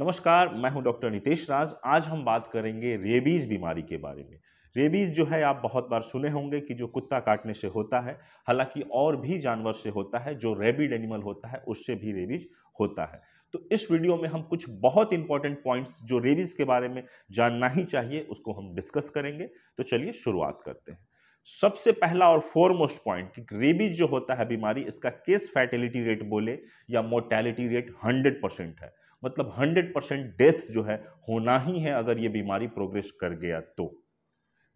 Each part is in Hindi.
नमस्कार मैं हूं डॉक्टर नितेश राज आज हम बात करेंगे रेबीज़ बीमारी के बारे में रेबीज़ जो है आप बहुत बार सुने होंगे कि जो कुत्ता काटने से होता है हालांकि और भी जानवर से होता है जो रेबिड एनिमल होता है उससे भी रेबीज़ होता है तो इस वीडियो में हम कुछ बहुत इंपॉर्टेंट पॉइंट्स जो रेबीज़ के बारे में जानना ही चाहिए उसको हम डिस्कस करेंगे तो चलिए शुरुआत करते हैं सबसे पहला और फोरमोस्ट पॉइंट कि रेबीज जो होता है बीमारी इसका केस फैटेलिटी रेट बोले या मोर्टेलिटी रेट 100 परसेंट है मतलब 100 परसेंट डेथ जो है होना ही है अगर ये बीमारी प्रोग्रेस कर गया तो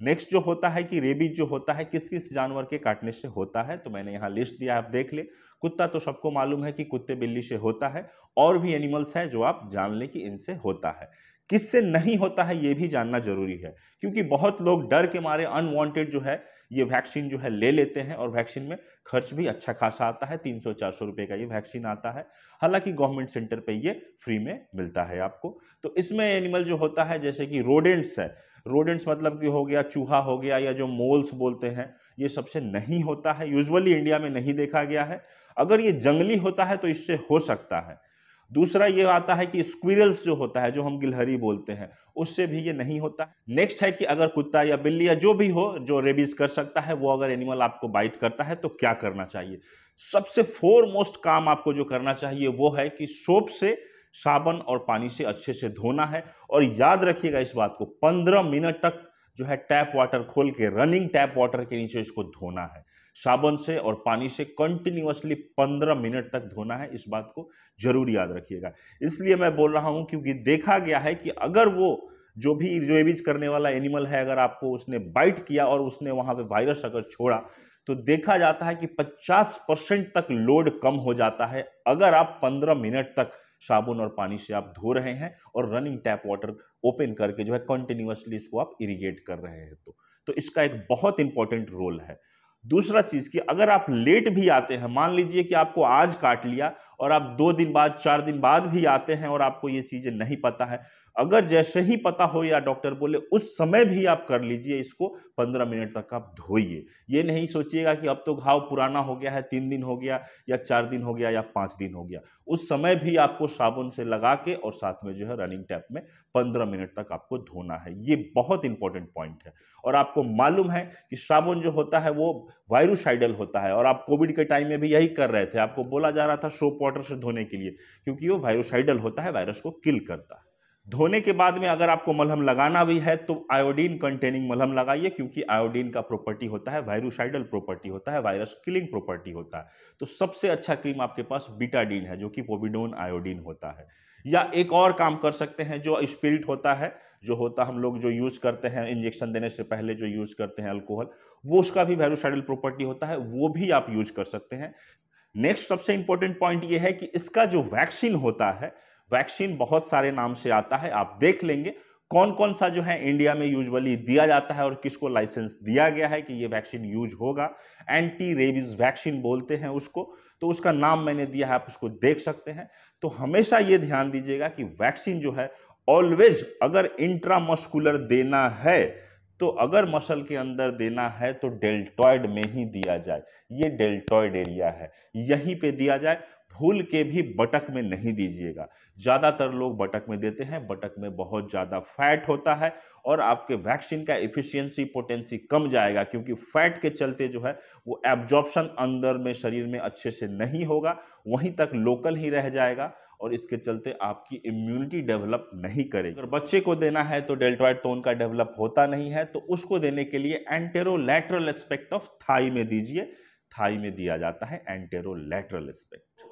नेक्स्ट जो होता है कि रेबीज जो होता है किस किस जानवर के काटने से होता है तो मैंने यहाँ लिस्ट दिया आप देख ले कुत्ता तो सबको मालूम है कि कुत्ते बिल्ली से होता है और भी एनिमल्स हैं जो आप जान लें कि इनसे होता है किससे नहीं होता है ये भी जानना जरूरी है क्योंकि बहुत लोग डर के मारे अनवांटेड जो है ये वैक्सीन जो है ले लेते हैं और वैक्सीन में खर्च भी अच्छा खासा आता है तीन सौ चार सौ रुपये का ये वैक्सीन आता है हालांकि गवर्नमेंट सेंटर पे ये फ्री में मिलता है आपको तो इसमें एनिमल जो होता है जैसे कि रोडेंट्स है रोडेंट्स मतलब कि हो गया चूहा हो गया या जो मोल्स बोलते हैं ये सबसे नहीं होता है यूजली इंडिया में नहीं देखा गया है अगर ये जंगली होता है तो इससे हो सकता है दूसरा ये आता है कि स्क्विरल्स जो होता है जो हम गिलहरी बोलते हैं उससे भी ये नहीं होता नेक्स्ट है कि अगर कुत्ता या बिल्ली या जो भी हो जो रेबीज कर सकता है वो अगर एनिमल आपको बाइट करता है तो क्या करना चाहिए सबसे फोरमोस्ट काम आपको जो करना चाहिए वो है कि सोप से साबन और पानी से अच्छे से धोना है और याद रखिएगा इस बात को पंद्रह मिनट तक जो है टैप वाटर खोल के रनिंग टैप वाटर के नीचे इसको धोना है साबुन से और पानी से कंटिन्यूसली पंद्रह मिनट तक धोना है इस बात को जरूर याद रखिएगा इसलिए मैं बोल रहा हूं क्योंकि देखा गया है कि अगर वो जो भी रेबीज करने वाला एनिमल है अगर आपको उसने बाइट किया और उसने वहां पे वायरस अगर छोड़ा तो देखा जाता है कि 50 परसेंट तक लोड कम हो जाता है अगर आप 15 मिनट तक साबुन और पानी से आप धो रहे हैं और रनिंग टैप वाटर ओपन करके जो है कंटिन्यूसली इसको आप इरीगेट कर रहे हैं तो तो इसका एक बहुत इंपॉर्टेंट रोल है दूसरा चीज कि अगर आप लेट भी आते हैं मान लीजिए कि आपको आज काट लिया और आप दो दिन बाद चार दिन बाद भी आते हैं और आपको ये चीज़ें नहीं पता है अगर जैसे ही पता हो या डॉक्टर बोले उस समय भी आप कर लीजिए इसको पंद्रह मिनट तक आप धोइए ये नहीं सोचिएगा कि अब तो घाव पुराना हो गया है तीन दिन हो गया या चार दिन हो गया या पाँच दिन हो गया उस समय भी आपको साबुन से लगा के और साथ में जो है रनिंग टैप में पंद्रह मिनट तक आपको धोना है ये बहुत इंपॉर्टेंट पॉइंट है और आपको मालूम है कि साबुन जो होता है वो वायरुसाइडल होता है और आप कोविड के टाइम में भी यही कर रहे थे आपको बोला जा रहा था सोप वाटर से धोने के लिए क्योंकि वो वायरोसाइडल होता है वायरस को किल करता है धोने के बाद में अगर आपको मलहम लगाना भी है तो आयोडीन कंटेनिंग मलहम लगाइए क्योंकि आयोडीन का प्रॉपर्टी होता है वायरोसाइडल प्रॉपर्टी होता है वायरस किलिंग प्रॉपर्टी होता है तो सबसे अच्छा क्रीम आपके पास बीटाडीन है जो कि पोबिडोन आयोडीन होता है या एक और काम कर सकते हैं जो स्पिरिट होता है जो होता हम लोग जो यूज़ करते हैं इंजेक्शन देने से पहले जो यूज़ करते हैं अल्कोहल वो उसका भी वैरोसाइडल प्रॉपर्टी होता है वो भी आप यूज कर सकते हैं नेक्स्ट सबसे इंपॉर्टेंट पॉइंट ये है कि इसका जो वैक्सीन होता है वैक्सीन बहुत सारे नाम से आता है आप देख लेंगे कौन कौन सा जो है इंडिया में यूजुअली दिया जाता है और किसको लाइसेंस दिया गया है कि ये वैक्सीन यूज होगा एंटी रेबीज वैक्सीन बोलते हैं उसको तो उसका नाम मैंने दिया है आप उसको देख सकते हैं तो हमेशा ये ध्यान दीजिएगा कि वैक्सीन जो है ऑलवेज अगर इंट्रामस्कुलर देना है तो अगर मसल के अंदर देना है तो डेल्टॉयड में ही दिया जाए ये डेल्टॉयड एरिया है यहीं पे दिया जाए भूल के भी बटक में नहीं दीजिएगा ज़्यादातर लोग बटक में देते हैं बटक में बहुत ज़्यादा फैट होता है और आपके वैक्सीन का इफिशियंसी पोटेंसी कम जाएगा क्योंकि फैट के चलते जो है वो एब्जॉर्प्शन अंदर में शरीर में अच्छे से नहीं होगा वहीं तक लोकल ही रह जाएगा और इसके चलते आपकी इम्यूनिटी डेवलप नहीं करेगी अगर बच्चे को देना है तो डेल्टॉइड टोन का डेवलप होता नहीं है तो उसको देने के लिए एंटेरोलैटरल एस्पेक्ट ऑफ थाई में दीजिए थाई में दिया जाता है एंटेरोलैटरल एस्पेक्ट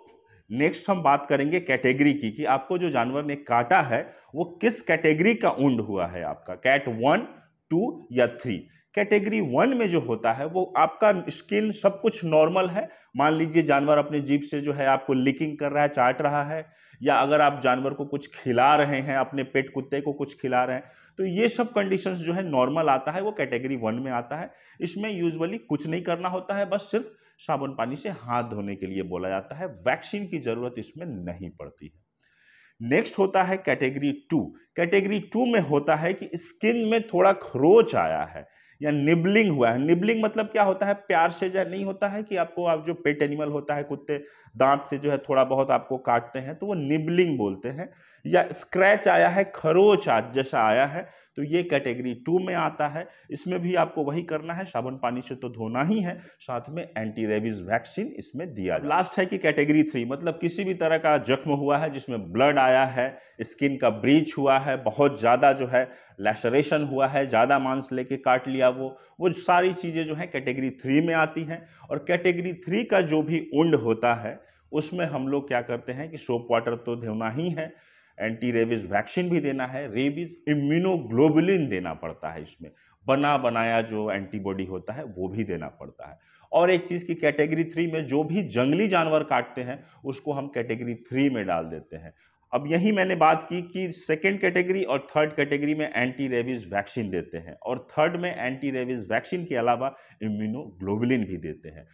नेक्स्ट हम बात करेंगे कैटेगरी की कि आपको जो जानवर ने काटा है वो किस कैटेगरी का ऊंड हुआ है आपका कैट वन टू या थ्री कैटेगरी वन में जो होता है वो आपका स्किन सब कुछ नॉर्मल है मान लीजिए जानवर अपने जीप से जो है आपको लिकिंग कर रहा है चाट रहा है या अगर आप जानवर को कुछ खिला रहे हैं अपने पेट कुत्ते को कुछ खिला रहे हैं तो ये सब कंडीशंस जो है नॉर्मल आता है वो कैटेगरी वन में आता है इसमें यूजुअली कुछ नहीं करना होता है बस सिर्फ साबुन पानी से हाथ धोने के लिए बोला जाता है वैक्सीन की ज़रूरत इसमें नहीं पड़ती है नेक्स्ट होता है कैटेगरी टू कैटेगरी टू में होता है कि स्किन में थोड़ा खरोच आया है या निबलिंग हुआ है निबलिंग मतलब क्या होता है प्यार से जो नहीं होता है कि आपको आप जो पेट एनिमल होता है कुत्ते दांत से जो है थोड़ा बहुत आपको काटते हैं तो वो निबलिंग बोलते हैं या स्क्रैच आया है खरोच आज जैसा आया है तो ये कैटेगरी टू में आता है इसमें भी आपको वही करना है साबुन पानी से तो धोना ही है साथ में एंटी रेबीज वैक्सीन इसमें दिया लास्ट है कि कैटेगरी थ्री मतलब किसी भी तरह का जख्म हुआ है जिसमें ब्लड आया है स्किन का ब्रीच हुआ है बहुत ज़्यादा जो है लैशरेशन हुआ है ज़्यादा मांस लेके काट लिया वो वो सारी चीज़ें जो है कैटेगरी थ्री में आती हैं और कैटेगरी थ्री का जो भी उंड होता है उसमें हम लोग क्या करते हैं कि सोप वाटर तो धोना ही है एंटी रेबीज वैक्सीन भी देना है रेबीज इम्यूनोग्लोबुलिन देना पड़ता है इसमें बना बनाया जो एंटीबॉडी होता है वो भी देना पड़ता है और एक चीज़ की कैटेगरी थ्री में जो भी जंगली जानवर काटते हैं उसको हम कैटेगरी थ्री में डाल देते हैं अब यही मैंने बात की कि सेकेंड कैटेगरी और थर्ड कैटेगरी में एंटी रेबीज वैक्सीन देते हैं और थर्ड में एंटी रेबीज वैक्सीन के अलावा इम्यूनोग्लोबुलिन भी देते हैं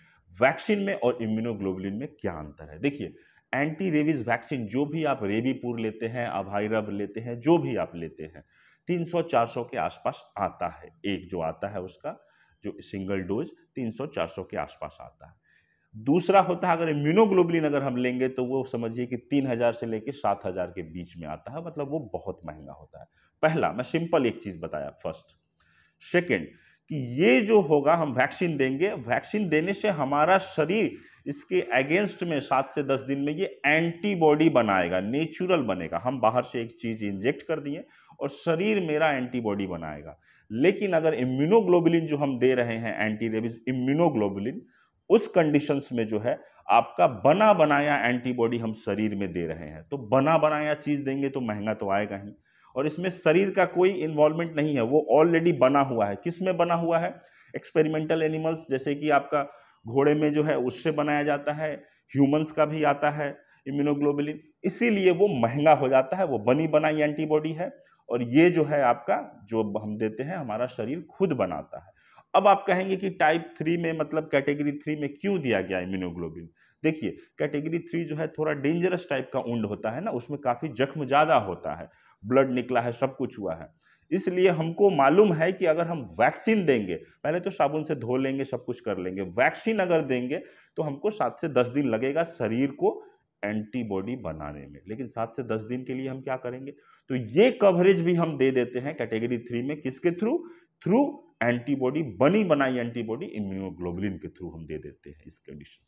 वैक्सीन में और इम्यूनोग्लोबुलिन में क्या अंतर है देखिए एंटी रेबीज़ वैक्सीन जो भी आप रेबीपुर लेते हैं अभाइरब लेते हैं जो भी आप लेते हैं 300-400 के आसपास आता है एक जो आता है उसका जो सिंगल डोज 300-400 के आसपास आता है दूसरा होता है अगर इम्यूनोग्लोबलिन अगर हम लेंगे तो वो समझिए कि 3000 से लेकर 7000 के बीच में आता है मतलब वो बहुत महंगा होता है पहला मैं सिंपल एक चीज़ बताया फर्स्ट सेकेंड कि ये जो होगा हम वैक्सीन देंगे वैक्सीन देने से हमारा शरीर इसके अगेंस्ट में सात से दस दिन में ये एंटीबॉडी बनाएगा नेचुरल बनेगा हम बाहर से एक चीज़ इंजेक्ट कर दिए और शरीर मेरा एंटीबॉडी बनाएगा लेकिन अगर इम्यूनोग्लोबुलिन जो हम दे रहे हैं एंटी रेबीज इम्यूनोग्लोबुलिन उस कंडीशंस में जो है आपका बना बनाया एंटीबॉडी हम शरीर में दे रहे हैं तो बना बनाया चीज़ देंगे तो महंगा तो आएगा ही और इसमें शरीर का कोई इन्वॉल्वमेंट नहीं है वो ऑलरेडी बना हुआ है किस में बना हुआ है एक्सपेरिमेंटल एनिमल्स जैसे कि आपका घोड़े में जो है उससे बनाया जाता है ह्यूमंस का भी आता है इम्यूनोग्लोबुलिन इसीलिए वो महंगा हो जाता है वो बनी बनाई एंटीबॉडी है और ये जो है आपका जो हम देते हैं हमारा शरीर खुद बनाता है अब आप कहेंगे कि टाइप थ्री में मतलब कैटेगरी थ्री में क्यों दिया गया इम्यूनोग्लोबिन देखिए कैटेगरी थ्री जो है थोड़ा डेंजरस टाइप का उंड होता है ना उसमें काफ़ी जख्म ज़्यादा होता है ब्लड निकला है सब कुछ हुआ है इसलिए हमको मालूम है कि अगर हम वैक्सीन देंगे पहले तो साबुन से धो लेंगे सब कुछ कर लेंगे वैक्सीन अगर देंगे तो हमको सात से दस दिन लगेगा शरीर को एंटीबॉडी बनाने में लेकिन सात से दस दिन के लिए हम क्या करेंगे तो ये कवरेज भी हम दे देते हैं कैटेगरी थ्री में किसके थ्रू थ्रू एंटीबॉडी बनी बनाई एंटीबॉडी इम्यूनोग्लोबुलिन के थ्रू हम दे देते हैं इस कंडीशन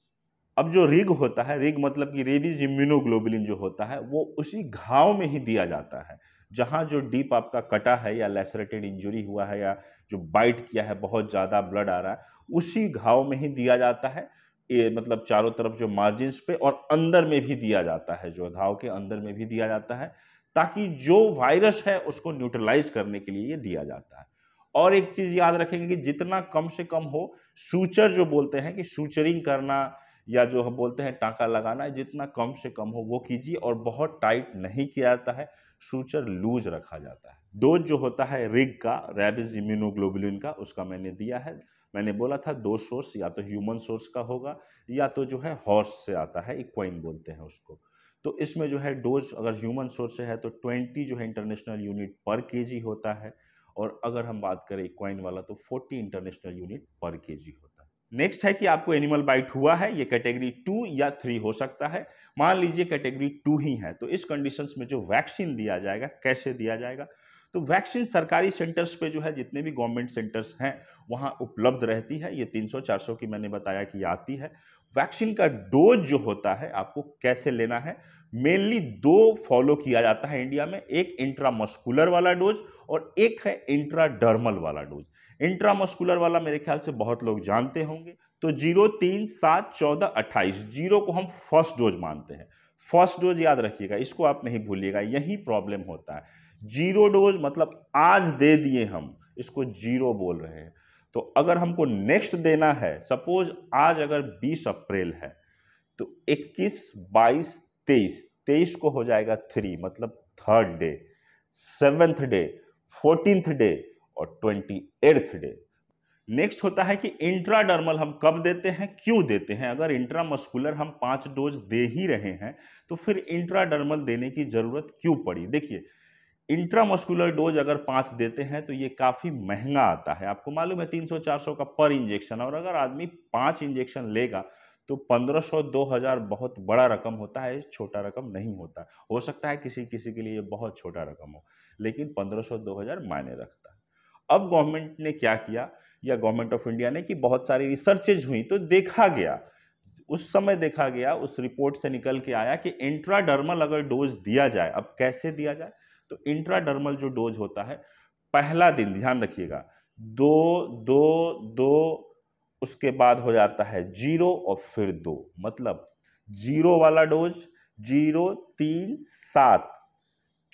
अब जो रिग होता है रिग मतलब कि रेबीज इम्यूनोग्लोबुलिन जो होता है वो उसी घाव में ही दिया जाता है जहाँ जो डीप आपका कटा है या लेसरेटेड इंजरी हुआ है या जो बाइट किया है बहुत ज़्यादा ब्लड आ रहा है उसी घाव में ही दिया जाता है ये मतलब चारों तरफ जो मार्जिन्स पे और अंदर में भी दिया जाता है जो घाव के अंदर में भी दिया जाता है ताकि जो वायरस है उसको न्यूट्रलाइज करने के लिए ये दिया जाता है और एक चीज़ याद रखेंगे कि जितना कम से कम हो सूचर जो बोलते हैं कि सूचरिंग करना या जो हम बोलते हैं टाँका लगाना है जितना कम से कम हो वो कीजिए और बहुत टाइट नहीं किया जाता है सूचर लूज रखा जाता है डोज जो होता है रिग का रेबिज इम्यूनोग्लोबुलिन का उसका मैंने दिया है मैंने बोला था दो सोर्स या तो ह्यूमन सोर्स का होगा या तो जो है हॉर्स से आता है इक्वाइन बोलते हैं उसको तो इसमें जो है डोज अगर ह्यूमन सोर्स से है तो ट्वेंटी जो है इंटरनेशनल यूनिट पर के होता है और अगर हम बात करें इक्वाइन वाला तो फोर्टी इंटरनेशनल यूनिट पर के होता है नेक्स्ट है कि आपको एनिमल बाइट हुआ है ये कैटेगरी टू या थ्री हो सकता है मान लीजिए कैटेगरी टू ही है तो इस कंडीशंस में जो वैक्सीन दिया जाएगा कैसे दिया जाएगा तो वैक्सीन सरकारी सेंटर्स पे जो है जितने भी गवर्नमेंट सेंटर्स हैं वहाँ उपलब्ध रहती है ये 300-400 की मैंने बताया कि आती है वैक्सीन का डोज जो होता है आपको कैसे लेना है मेनली दो फॉलो किया जाता है इंडिया में एक इंट्रामस्कुलर वाला डोज और एक है इंट्राडर्मल वाला डोज इंट्रामस्कुलर वाला मेरे ख्याल से बहुत लोग जानते होंगे तो जीरो तीन सात चौदह अट्ठाईस जीरो को हम फर्स्ट डोज मानते हैं फर्स्ट डोज याद रखिएगा इसको आप नहीं भूलिएगा यही प्रॉब्लम होता है जीरो डोज मतलब आज दे दिए हम इसको जीरो बोल रहे हैं तो अगर हमको नेक्स्ट देना है सपोज आज अगर 20 अप्रैल है तो 21, 22, 23, 23 को हो जाएगा थ्री मतलब third day seventh day fourteenth day और ट्वेंटी एट्थ डे नेक्स्ट होता है कि इंट्राडर्मल हम कब देते हैं क्यों देते हैं अगर इंट्रामस्कुलर हम पांच डोज दे ही रहे हैं तो फिर इंट्राडर्मल देने की ज़रूरत क्यों पड़ी देखिए इंट्रामस्कुलर डोज अगर पाँच देते हैं तो ये काफ़ी महंगा आता है आपको मालूम है 300-400 का पर इंजेक्शन और अगर आदमी पाँच इंजेक्शन लेगा तो 1500-2000 बहुत बड़ा रकम होता है छोटा रकम नहीं होता हो सकता है किसी किसी के लिए बहुत छोटा रकम हो लेकिन 1500-2000 मायने रखता है अब गवर्नमेंट ने क्या किया या गवर्नमेंट ऑफ इंडिया ने कि बहुत सारी रिसर्चेज हुई तो देखा गया उस समय देखा गया उस रिपोर्ट से निकल के आया कि इंट्राडर्मल अगर डोज दिया जाए अब कैसे दिया जाए तो इंट्राडर्मल जो डोज होता है पहला दिन ध्यान रखिएगा दो दो दो उसके बाद हो जाता है जीरो और फिर दो मतलब जीरो वाला डोज जीरो तीन सात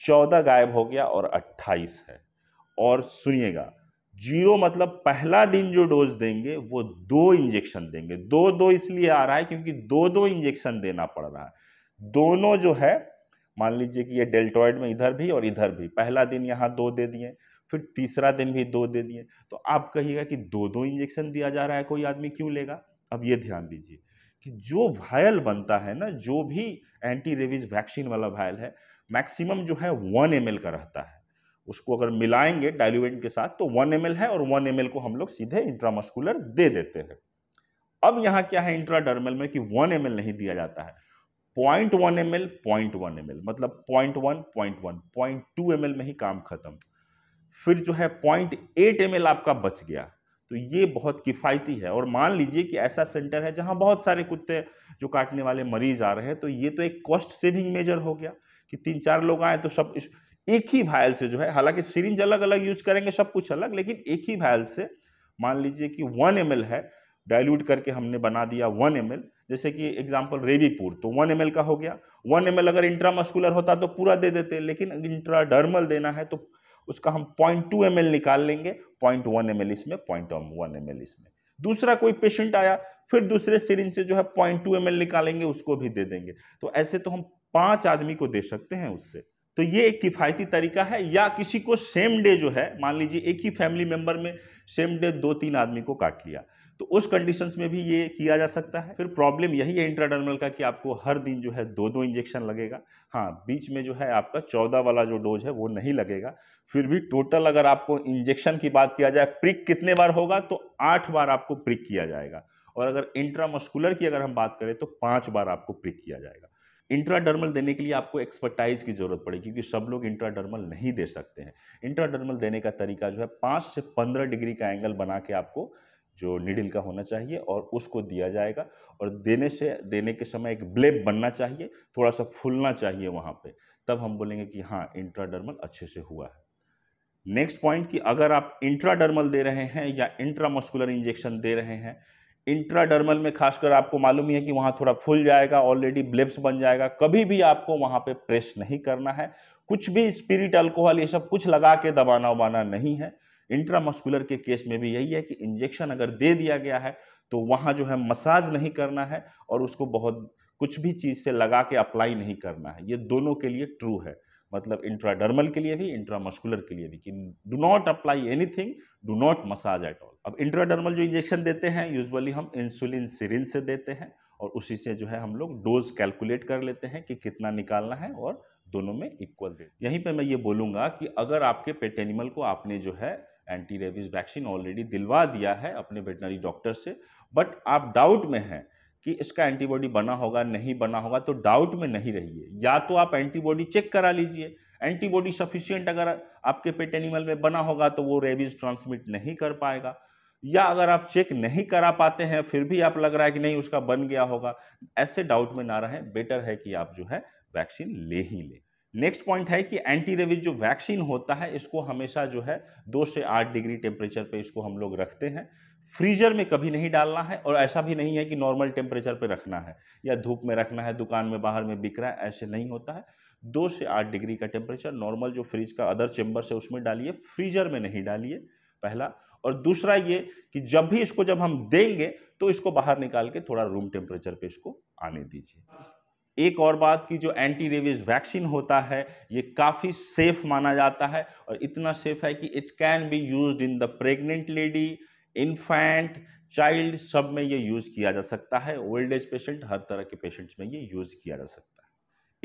चौदह गायब हो गया और अट्ठाईस है और सुनिएगा जीरो मतलब पहला दिन जो डोज देंगे वो दो इंजेक्शन देंगे दो दो इसलिए आ रहा है क्योंकि दो दो इंजेक्शन देना पड़ रहा है दोनों जो है मान लीजिए कि ये डेल्टॉइड में इधर भी और इधर भी पहला दिन यहाँ दो दे दिए फिर तीसरा दिन भी दो दे दिए तो आप कहिएगा कि दो दो इंजेक्शन दिया जा रहा है कोई आदमी क्यों लेगा अब ये ध्यान दीजिए कि जो वायल बनता है ना जो भी एंटी रेबीज वैक्सीन वाला वायल है मैक्सिमम जो है वन एम का रहता है उसको अगर मिलाएंगे डायलुवेंट के साथ तो वन एम है और वन एम को हम लोग सीधे इंट्रामस्कुलर दे देते हैं अब यहाँ क्या है इंट्राडर्मल में कि वन एम नहीं दिया जाता है point one M L point one M मतलब point one point one point two M में ही काम खत्म फिर जो है पॉइंट एट एम आपका बच गया तो ये बहुत किफ़ायती है और मान लीजिए कि ऐसा सेंटर है जहाँ बहुत सारे कुत्ते जो काटने वाले मरीज आ रहे हैं तो ये तो एक कॉस्ट सेविंग मेजर हो गया कि तीन चार लोग आए तो सब इस एक ही वायल से जो है हालांकि सीरिंज अलग अलग यूज करेंगे सब कुछ अलग लेकिन एक ही वायल से मान लीजिए कि वन एम है डायल्यूट करके हमने बना दिया वन एम जैसे कि एग्जाम्पल रेबीपुर तो वन एम का हो गया वन एम अगर इंट्रामस्कुलर होता तो पूरा दे देते लेकिन इंट्राडर्मल देना है तो उसका हम पॉइंट टू एम निकाल लेंगे पॉइंट वन एम इसमें पॉइंट वन एम इसमें दूसरा कोई पेशेंट आया फिर दूसरे सीरिंज से जो है पॉइंट टू एम निकालेंगे उसको भी दे देंगे तो ऐसे तो हम पांच आदमी को दे सकते हैं उससे तो ये एक किफ़ायती तरीका है या किसी को सेम डे जो है मान लीजिए एक ही फैमिली मेम्बर में सेम डे दो तीन आदमी को काट लिया तो उस कंडीशंस में भी ये किया जा सकता है फिर प्रॉब्लम यही है इंट्राडर्मल का कि आपको हर दिन जो है दो दो इंजेक्शन लगेगा हाँ बीच में जो है आपका चौदह वाला जो डोज है वो नहीं लगेगा फिर भी टोटल अगर आपको इंजेक्शन की बात किया जाए प्रिक कितने बार होगा तो आठ बार आपको प्रिक किया जाएगा और अगर इंट्रामस्कुलर की अगर हम बात करें तो पाँच बार आपको प्रिक किया जाएगा इंट्राडर्मल देने के लिए आपको एक्सपर्टाइज की जरूरत पड़ेगी क्योंकि सब लोग इंट्राडर्मल नहीं दे सकते हैं इंट्राडर्मल देने का तरीका जो है पाँच से पंद्रह डिग्री का एंगल बना के आपको जो निडिल का होना चाहिए और उसको दिया जाएगा और देने से देने के समय एक ब्लेब बनना चाहिए थोड़ा सा फूलना चाहिए वहाँ पर तब हम बोलेंगे कि हाँ इंट्राडर्मल अच्छे से हुआ है नेक्स्ट पॉइंट कि अगर आप इंट्राडर्मल दे रहे हैं या इंट्रामस्कुलर इंजेक्शन दे रहे हैं इंट्राडर्मल में खासकर आपको मालूम ही है कि वहाँ थोड़ा फूल जाएगा ऑलरेडी ब्लेब्स बन जाएगा कभी भी आपको वहाँ पे प्रेस नहीं करना है कुछ भी स्पिरिट अल्कोहल ये सब कुछ लगा के दबाना उबाना नहीं है इंट्रामस्कुलर के केस में भी यही है कि इंजेक्शन अगर दे दिया गया है तो वहाँ जो है मसाज नहीं करना है और उसको बहुत कुछ भी चीज़ से लगा के अप्लाई नहीं करना है ये दोनों के लिए ट्रू है मतलब इंट्राडर्मल के लिए भी इंट्रामस्कुलर के लिए भी कि do not apply anything do not massage at all अब इंट्राडर्मल जो इंजेक्शन देते हैं यूजुअली हम इंसुलिन सीरिन से देते हैं और उसी से जो है हम लोग डोज कैलकुलेट कर लेते हैं कि कितना निकालना है और दोनों में इक्वल दे यहीं पे मैं ये बोलूँगा कि अगर आपके पेट एनिमल को आपने जो है एंटी रेबीज वैक्सीन ऑलरेडी दिलवा दिया है अपने वेटनरी डॉक्टर से बट आप डाउट में हैं कि इसका एंटीबॉडी बना होगा नहीं बना होगा तो डाउट में नहीं रहिए या तो आप एंटीबॉडी चेक करा लीजिए एंटीबॉडी सफिशियंट अगर आपके पेट एनिमल में बना होगा तो वो रेबीज ट्रांसमिट नहीं कर पाएगा या अगर आप चेक नहीं करा पाते हैं फिर भी आप लग रहा है कि नहीं उसका बन गया होगा ऐसे डाउट में ना रहें बेटर है कि आप जो है वैक्सीन ले ही लें नेक्स्ट पॉइंट है कि एंटी रेबीज जो वैक्सीन होता है इसको हमेशा जो है दो से आठ डिग्री टेम्परेचर पर इसको हम लोग रखते हैं फ्रीजर में कभी नहीं डालना है और ऐसा भी नहीं है कि नॉर्मल टेम्परेचर पर रखना है या धूप में रखना है दुकान में बाहर में बिक रहा है ऐसे नहीं होता है दो से आठ डिग्री का टेम्परेचर नॉर्मल जो फ्रिज का अदर चेंबर से उसमें डालिए फ्रीजर में नहीं डालिए पहला और दूसरा ये कि जब भी इसको जब हम देंगे तो इसको बाहर निकाल के थोड़ा रूम टेम्परेचर पे इसको आने दीजिए एक और बात की जो एंटी रेबीज वैक्सीन होता है ये काफ़ी सेफ माना जाता है और इतना सेफ है कि it can be used in the pregnant lady infant child सब में ये यूज किया जा सकता है ओल्ड एज पेशेंट हर तरह के पेशेंट्स में ये यूज किया जा सकता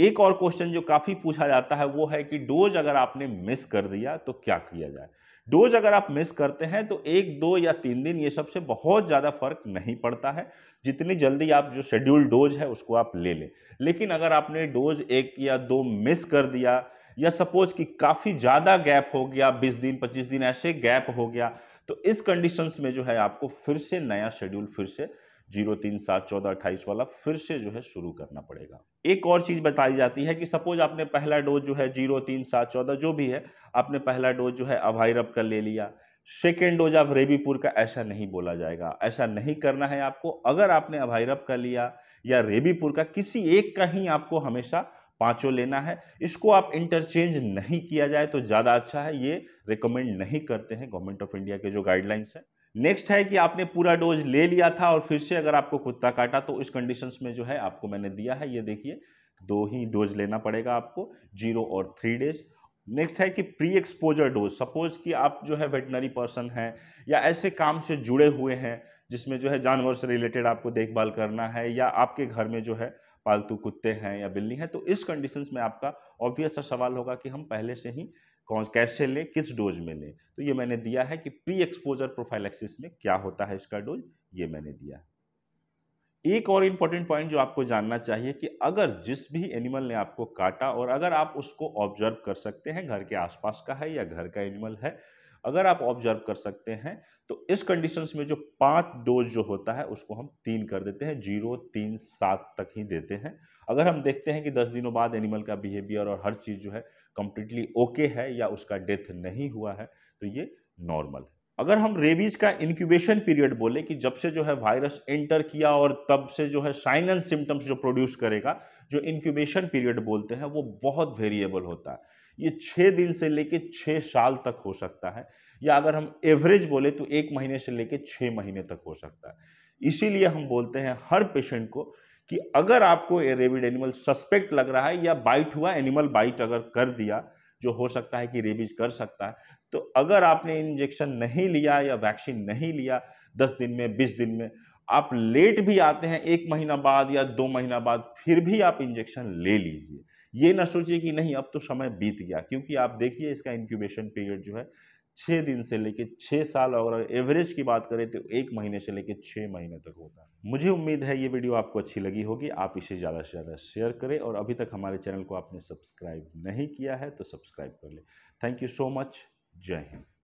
है एक और क्वेश्चन जो काफी पूछा जाता है वो है कि डोज अगर आपने मिस कर दिया तो क्या किया जाए डोज अगर आप मिस करते हैं तो एक दो या तीन दिन ये सबसे बहुत ज़्यादा फर्क नहीं पड़ता है जितनी जल्दी आप जो शेड्यूल डोज है उसको आप ले लें लेकिन अगर आपने डोज एक या दो मिस कर दिया या सपोज कि काफ़ी ज़्यादा गैप हो गया 20 दिन 25 दिन ऐसे गैप हो गया तो इस कंडीशंस में जो है आपको फिर से नया शेड्यूल फिर से जीरो तीन सात चौदह अट्ठाईस वाला फिर से जो है शुरू करना पड़ेगा एक और चीज़ बताई जाती है कि सपोज आपने पहला डोज जो है जीरो तीन सात चौदह जो भी है आपने पहला डोज जो है अभाइरप का ले लिया सेकेंड डोज आप रेबीपुर का ऐसा नहीं बोला जाएगा ऐसा नहीं करना है आपको अगर आपने अभायरब का लिया या रेबीपुर का किसी एक का ही आपको हमेशा पांचों लेना है इसको आप इंटरचेंज नहीं किया जाए तो ज़्यादा अच्छा है ये रिकमेंड नहीं करते हैं गवर्नमेंट ऑफ इंडिया के जो गाइडलाइंस हैं नेक्स्ट है कि आपने पूरा डोज ले लिया था और फिर से अगर आपको कुत्ता काटा तो इस कंडीशंस में जो है आपको मैंने दिया है ये देखिए दो ही डोज लेना पड़ेगा आपको जीरो और थ्री डेज नेक्स्ट है कि प्री एक्सपोजर डोज सपोज कि आप जो है वेटनरी पर्सन हैं या ऐसे काम से जुड़े हुए हैं जिसमें जो है जानवर से रिलेटेड आपको देखभाल करना है या आपके घर में जो है पालतू कुत्ते हैं या बिल्ली हैं तो इस कंडीशन में आपका ऑब्वियस सा सवाल होगा कि हम पहले से ही कौन कैसे लें किस डोज में लें तो ये मैंने दिया है कि प्री एक्सपोजर प्रोफाइलेक्सिस में क्या होता है इसका डोज ये मैंने दिया है एक और इम्पॉर्टेंट पॉइंट जो आपको जानना चाहिए कि अगर जिस भी एनिमल ने आपको काटा और अगर आप उसको ऑब्जर्व कर सकते हैं घर के आसपास का है या घर का एनिमल है अगर आप ऑब्जर्व कर सकते हैं तो इस कंडीशन में जो पाँच डोज जो होता है उसको हम तीन कर देते हैं जीरो तीन सात तक ही देते हैं अगर हम देखते हैं कि दस दिनों बाद एनिमल का बिहेवियर और हर चीज़ जो है कंप्लीटली ओके okay है या उसका डेथ नहीं हुआ है तो ये नॉर्मल है अगर हम रेबीज का इंक्यूबेशन पीरियड बोले कि जब से जो है वायरस एंटर किया और तब से जो है साइन एंड सिम्टम्स जो प्रोड्यूस करेगा जो इंक्यूबेशन पीरियड बोलते हैं वो बहुत वेरिएबल होता है ये छः दिन से लेके छः साल तक हो सकता है या अगर हम एवरेज बोले तो एक महीने से लेकर छः महीने तक हो सकता है इसीलिए हम बोलते हैं हर पेशेंट को कि अगर आपको ए रेबिड एनिमल सस्पेक्ट लग रहा है या बाइट हुआ एनिमल बाइट अगर कर दिया जो हो सकता है कि रेबीज कर सकता है तो अगर आपने इंजेक्शन नहीं लिया या वैक्सीन नहीं लिया दस दिन में बीस दिन में आप लेट भी आते हैं एक महीना बाद या दो महीना बाद फिर भी आप इंजेक्शन ले लीजिए ये ना सोचिए कि नहीं अब तो समय बीत गया क्योंकि आप देखिए इसका इंक्यूबेशन पीरियड जो है छः दिन से लेकर छः साल और अगर एवरेज की बात करें तो एक महीने से लेकर छः महीने तक होता है मुझे उम्मीद है ये वीडियो आपको अच्छी लगी होगी आप इसे ज़्यादा से ज़्यादा शेयर करें और अभी तक हमारे चैनल को आपने सब्सक्राइब नहीं किया है तो सब्सक्राइब कर लें थैंक यू सो मच जय हिंद